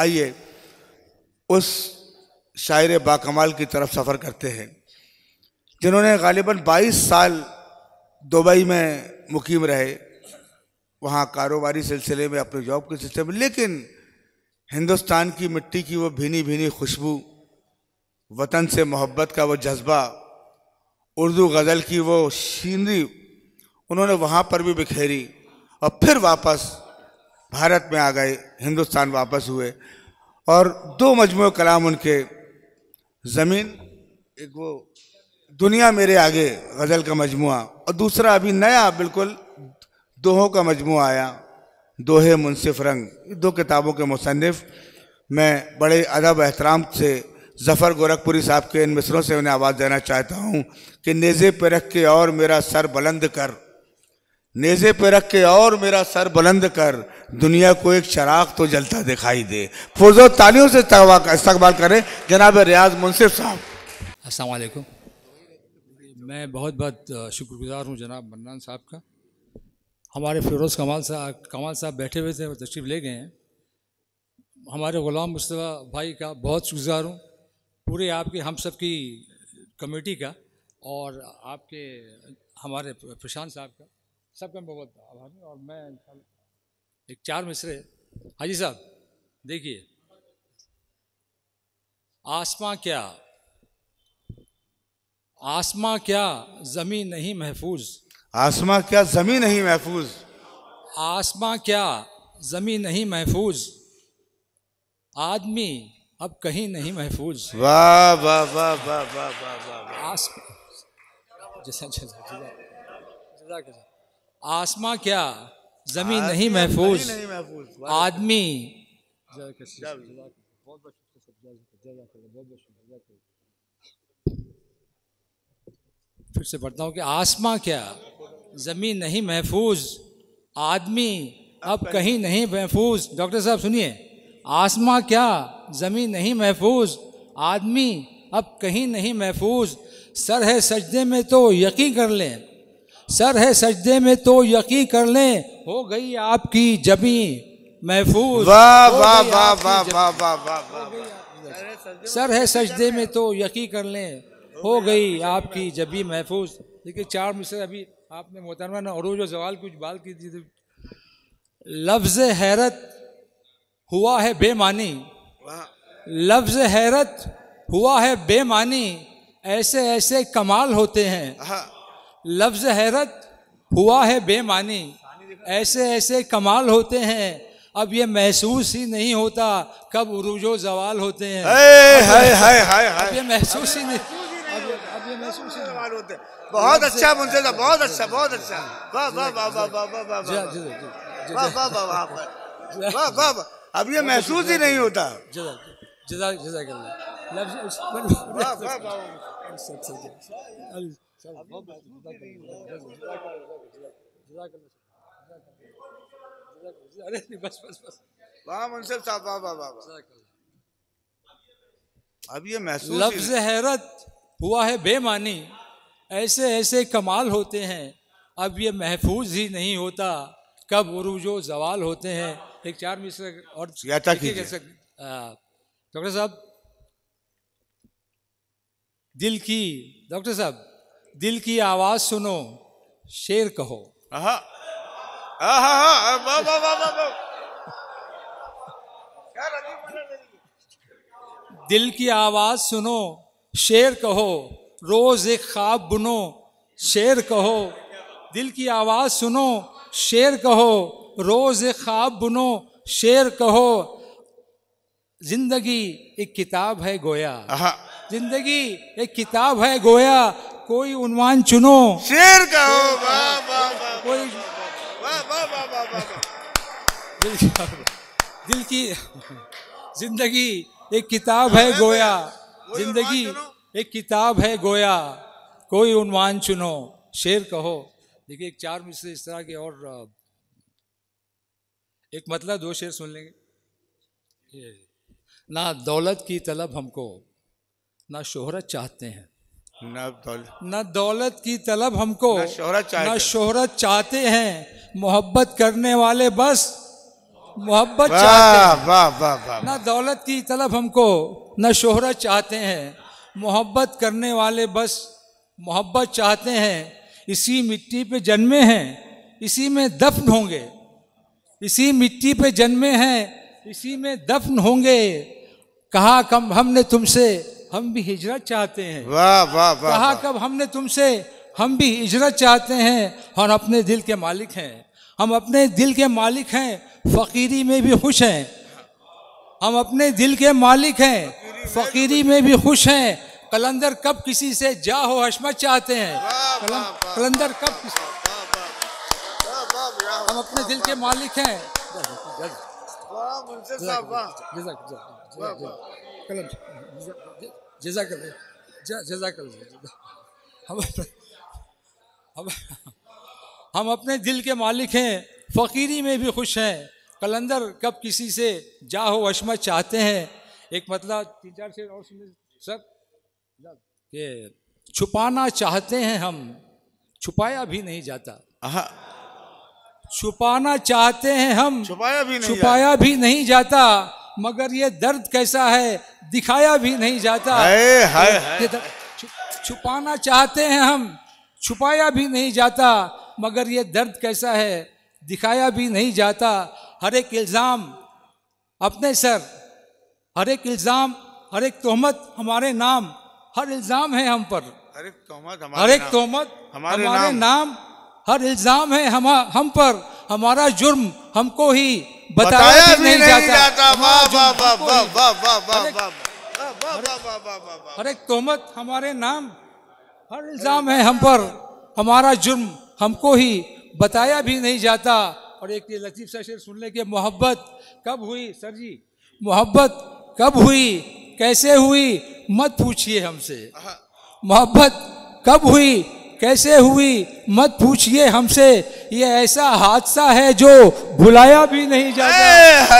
आइए उस शायर बाकमाल की तरफ सफ़र करते हैं जिन्होंने गालिबा बाईस साल दुबई में मुकीम रहे वहाँ कारोबारी सिलसिले में अपने जॉब के सिलसिले में लेकिन हिंदुस्तान की मिट्टी की वो भीनी भीनी खुशबू वतन से मोहब्बत का वो जज्बा उर्दू गज़ल की वो शीनरी उन्होंने वहाँ पर भी बिखेरी और फिर वापस भारत में आ गए हिंदुस्तान वापस हुए और दो मजमू कलाम उनके ज़मीन एक वो दुनिया मेरे आगे गज़ल का मजमू और दूसरा अभी नया बिल्कुल दोहों का मजमू आया दोहे मुनसिफ रंग दो किताबों के मुसनफ़ मैं बड़े अदब एहतराम से ज़फ़र गोरखपुरी साहब के इन मिसरों से उन्हें आवाज़ देना चाहता हूँ कि नेज़े पर रख के और मेरा सर बुलंद कर नेजे पे रख के और मेरा सर बुलंद कर दुनिया को एक चराग तो जलता दिखाई दे फुर्जो तालियों से इस्तकबाल करें जनाब रियाज मुनसिफ साहब असल मैं बहुत बहुत शुक्रगुजार हूँ जनाब मन्नान साहब का हमारे फिरोज़ कमाल साहब कमाल साहब बैठे हुए थे तशरीफ ले गए हैं हमारे ग़ुलाम मुस्तफ़ा भाई का बहुत शुक्रगुजार हूँ पूरे आपके हम सब की कमेटी का और आपके हमारे प्रशांत साहब का सबका मैं बहुत आभारी और मैं एक चार मिसरे हाजी साहब देखिए आसमा क्या आसमा क्या जमी नहीं महफूज आसमा क्या जमी नहीं महफूज आसमा क्या जमी नहीं महफूज आदमी अब कहीं नहीं महफूज वाह वाह वाह वाह वाह वाह वाह जैसा जैसा जैसा आसमा क्या जमीन नहीं महफूज नहीं महफूज आदमी फिर से पढ़ता हूँ कि आसमा क्या जमीन नहीं महफूज आदमी अब कहीं नहीं महफूज डॉक्टर साहब सुनिए आसमा क्या जमीन नहीं महफूज आदमी अब कहीं नहीं महफूज सर है सजदे में तो यकीन कर लें सर है सजदे में तो यकी कर लें हो गई आपकी जमी महफूज सर है सजदे में तो यकी कर लें हो गई आपकी जबी महफूज देखिए चार मिसर अभी आपने मोहतरमा ने और जो सवाल कुछ बात की थी तो लफ्ज हैरत हुआ है बेमानी लफ्ज हैरत हुआ है बेमानी ऐसे ऐसे कमाल होते हैं हाँ। लफ्ज हैरत हुआ है बेमानी ऐसे ऐसे कमाल होते हैं अब ये महसूस ही नहीं होता कब उरुजो जवाल होते हैं हाय हाय हाय हाय ये महसूस ही नहीं अब ये महसूस ही जवाल होते हैं बहुत अच्छा मुंतजा बहुत अच्छा बहुत अच्छा अब ये महसूस ही नहीं होता जजा जजा जजा कर अरे बस बस बस वाह मुंसफ साहब वाह वाह वाह अब ये महसूस लफ्ज हैरत हुआ है बेमानी ऐसे ऐसे कमाल होते हैं अब ये महफूज ही नहीं होता कब उरूज जवाल होते हैं एक चार मिसरा और डॉक्टर साहब दिल की डॉक्टर साहब दिल की आवाज सुनो शेर कहो दिल की आवाज सुनो शेर कहो रोज एक ख्वाब बुनो शेर कहो दिल की आवाज सुनो शेर कहो रोज एक ख्वाब बुनो शेर कहो जिंदगी एक किताब है गोया जिंदगी एक किताब है गोया कोई उन्वान चुनो शेर का हो कोई दिल की जिंदगी एक किताब है गोया जिंदगी एक किताब है गोया कोई उन्वान चुनो शेर कहो देखिए एक चार मिसरे इस तरह के और एक मतलब दो शेर सुन लेंगे ना दौलत की तलब हमको ना शोहरत चाहते हैं न दौलत दौलत की तलब हमको न शोहरत चाहते न शोहरत चाहते हैं मोहब्बत करने वाले बस मोहब्बत न दौलत की तलब हमको न शोहरत चाहते हैं मोहब्बत करने वाले बस मोहब्बत चाहते हैं इसी मिट्टी पे जन्मे हैं इसी में दफन होंगे इसी मिट्टी पे जन्मे हैं इसी में दफन होंगे कहा कम हमने तुमसे हम भी हिजरत चाहते हैं वाह वाह वाह कहा कब हमने तुमसे हम भी हिजरत चाहते हैं और अपने दिल के मालिक हैं हम अपने दिल के मालिक हैं फकीरी में भी खुश हैं हम अपने दिल के मालिक हैं फकीरी में भी खुश हैं कलंदर कब किसी से जा हो हशमत चाहते हैं कलंदर कब हम अपने दिल के मालिक हैं वाह वाह वाह वाह कलंदर जजा कर जजा कर हम हम हम अपने दिल के मालिक हैं फ़कीरी में भी खुश हैं कलंदर कब किसी से जा हो अशमा चाहते हैं एक मतलब तीन चार से और सुन सर के छुपाना चाहते हैं हम छुपाया भी नहीं जाता छुपाना चाहते हैं हम छुपाया भी नहीं छुपाया भी नहीं जाता मगर ये दर्द कैसा है दिखाया भी नहीं जाता है, है, है। छुपाना चाहते हैं हम छुपाया भी नहीं जाता मगर ये दर्द कैसा है दिखाया भी नहीं जाता हर एक इल्ज़ाम अपने सर हर एक इल्ज़ाम हर एक तोहमत हमारे नाम हर इल्ज़ाम है हम पर हर एक तोहमत हर एक तोहमत हमारे, हमारे नाम, नाम हर इल्ज़ाम है हम हम पर हमारा जुर्म हमको ही बताया भी नहीं, जाता एक हाँ, तोहमत हमारे नाम हर इल्ज़ाम है हम पर हमारा जुर्म हमको ही बताया भी नहीं जाता और एक ये लतीफ़ सा शेर सुनने के मोहब्बत कब हुई सर जी मोहब्बत कब हुई कैसे हुई मत पूछिए हमसे हाँ। मोहब्बत कब हुई कैसे हुई मत पूछिए हमसे ये ऐसा हादसा है जो भुलाया भी नहीं जाता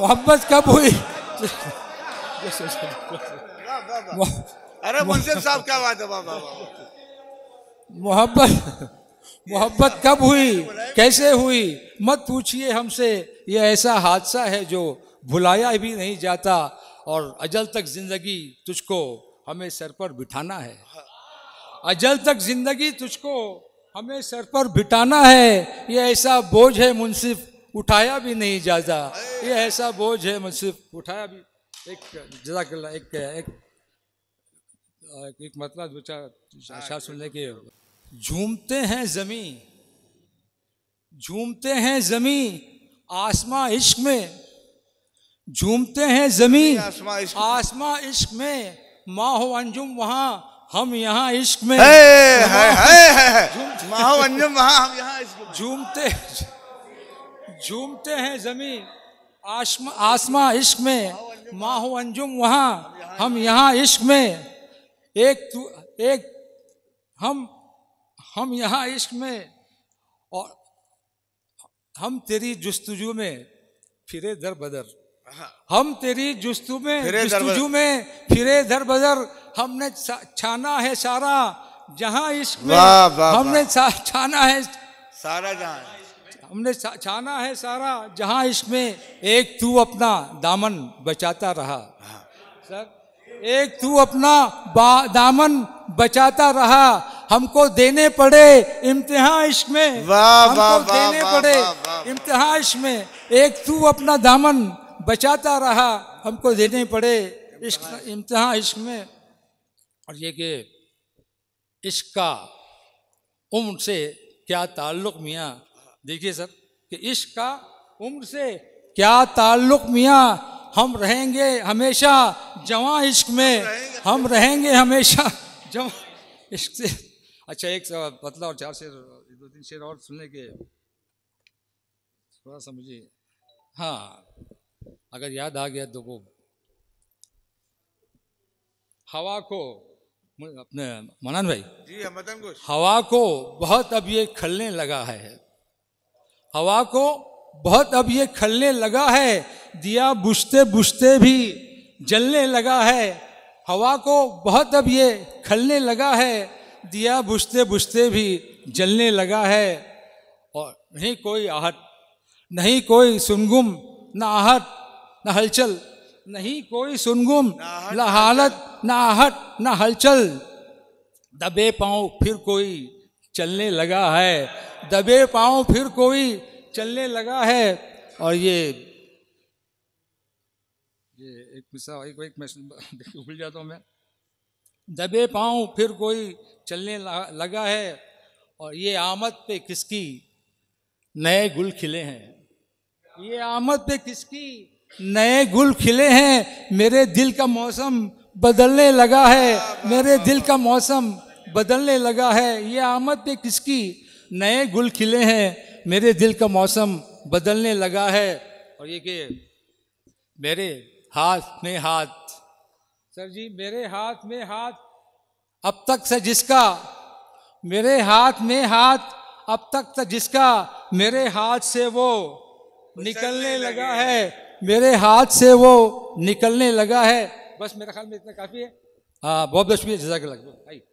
मोहब्बत कब हुई अरे मुंशी साहब क्या बात है मोहब्बत मोहब्बत कब हुई कैसे हुई मत पूछिए हमसे ये ऐसा हादसा है जो भुलाया भी नहीं जाता और अजल तक जिंदगी तुझको हमें सर पर बिठाना है अजल तक जिंदगी तुझको हमें सर पर बिठाना है ये ऐसा बोझ है मुनसिफ उठाया भी नहीं जाता ये ऐसा बोझ है मुनसिफ उठाया भी एक जजाक एक एक एक मतलब दो चार हाँ, सुनने के झूमते हैं जमी झूमते हैं जमी आसमा इश्क में झूमते हैं जमीन आसमा इश्क में माँ हो अंजुम वहाँ हम यहाँ इश्क में माँ हो अंजुम वहाँ हम यहाँ झूमते झूमते हैं जमीन आसमा आसमा इश्क में माँ हो अंजुम वहाँ हम यहाँ इश्क में एक एक हम हम यहाँ इश्क में और हम तेरी जस्तुजू में फिरे दर बदर हम तेरी जुस्तु में जुस्तुजू में फिरे दर बदर हमने छाना है सारा जहाँ इश्क में हमने छाना है सारा जहाँ हमने छाना है सारा जहाँ इश्क में एक तू अपना दामन बचाता रहा हाँ। सर एक तू अपना दामन बचाता रहा हमको देने पड़े इम्तिहान इश्क में वाह देने पड़े इम्तिहान इश्क में एक तू अपना दामन बचाता रहा हमको देने पड़े इश्क इम्तहा इश्क में और ये कि का उम्र से क्या ताल्लुक मियाँ देखिए सर कि इश्क का उम्र से क्या ताल्लुक मियाँ हम रहेंगे हमेशा जवां इश्क में हम रहेंगे हमेशा जवां इश्क से अच्छा एक पतला और चार शेर दो तीन शेर और सुनने के थोड़ा मुझे हाँ अगर याद आ गया तो वो हवा को अपने मनान भाई जी मदन घोष हवा को बहुत अब ये खलने लगा है हवा को बहुत अब ये खलने लगा है दिया बुझते बुझते भी जलने लगा है हवा को बहुत अब ये खलने लगा है दिया बुझते बुझते भी जलने लगा है और नहीं कोई आहट नहीं कोई सुनगुम ना आहट न हलचल नहीं कोई सुनगुम न हालत न आहट न हलचल दबे पाओ फिर कोई चलने लगा है दबे पाओ फिर कोई चलने लगा है और ये ये एक मिसाल एक एक भूल जाता हूँ मैं दबे पाओ फिर कोई चलने लगा है और ये आमद पे किसकी नए गुल खिले हैं ये आमद पे किसकी नए गुल खिले हैं मेरे दिल का मौसम बदलने लगा है मेरे दिल का मौसम बदलने लगा है ये आमद पे किसकी नए गुल खिले हैं मेरे दिल का मौसम बदलने लगा है और ये कि मेरे हाथ में हाथ सर जी मेरे हाथ में हाथ अब तक से जिसका मेरे हाथ में हाथ अब तक से जिसका मेरे हाथ से वो निकलने लगा है मेरे हाथ से वो निकलने लगा है बस मेरा ख्याल में इतना काफ़ी है हाँ बहुत शुक्रिया जजाक लगभग भाई